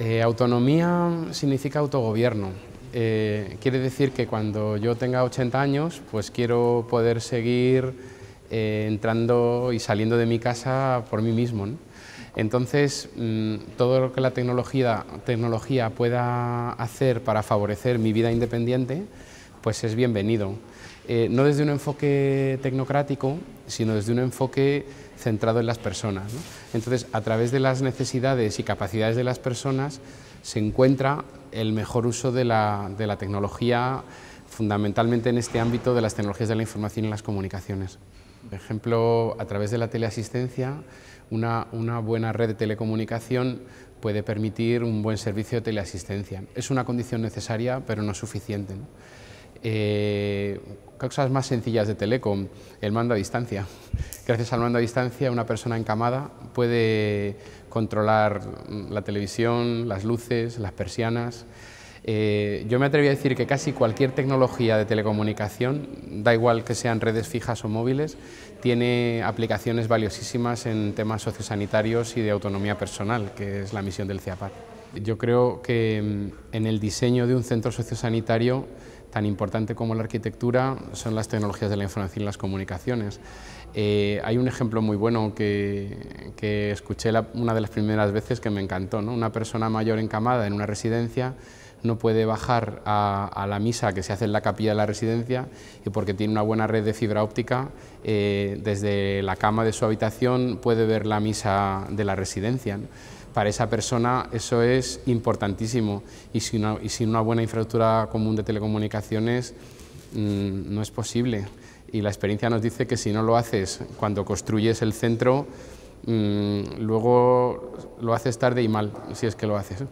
Eh, autonomía significa autogobierno. Eh, quiere decir que cuando yo tenga 80 años, pues quiero poder seguir eh, entrando y saliendo de mi casa por mí mismo. Entonces, mm, todo lo que la tecnología pueda hacer para favorecer mi vida independiente, pues es bienvenido. Eh, no desde un enfoque tecnocrático, sino desde un enfoque centrado en las personas. Entonces, a través de las necesidades y capacidades de las personas, se encuentra el mejor uso de la, tecnología, fundamentalmente en este ámbito de las tecnologías de la información y las comunicaciones. Por ejemplo, a través de la teleasistencia, una, buena red de telecomunicación puede permitir un buen servicio de teleasistencia. Es una condición necesaria, pero no suficiente. Eh, causas más sencillas de telecom, el mando a distancia. Gracias al mando a distancia, una persona encamada puede controlar la televisión, las luces, las persianas. Eh, yo me atreví a decir que casi cualquier tecnología de telecomunicación, da igual que sean redes fijas o móviles, tiene aplicaciones valiosísimas en temas sociosanitarios y de autonomía personal, que es la misión del CIAPAR. Yo creo que mm, en el diseño de un centro sociosanitario tan importante como la arquitectura son las tecnologías de la información y las comunicaciones. Eh, hay un ejemplo muy bueno que, escuché una de las primeras veces que me encantó. Una persona mayor encamada en una residencia no puede bajar a, la misa que se hace en la capilla de la residencia y porque tiene una buena red de fibra óptica, eh, desde la cama de su habitación puede ver la misa de la residencia para esa persona eso es importantísimo y sin una, buena infraestructura común de telecomunicaciones mm, no es posible. Y la experiencia nos dice que si no lo haces cuando construyes el centro, mm, luego lo haces tarde y mal, si es que lo haces.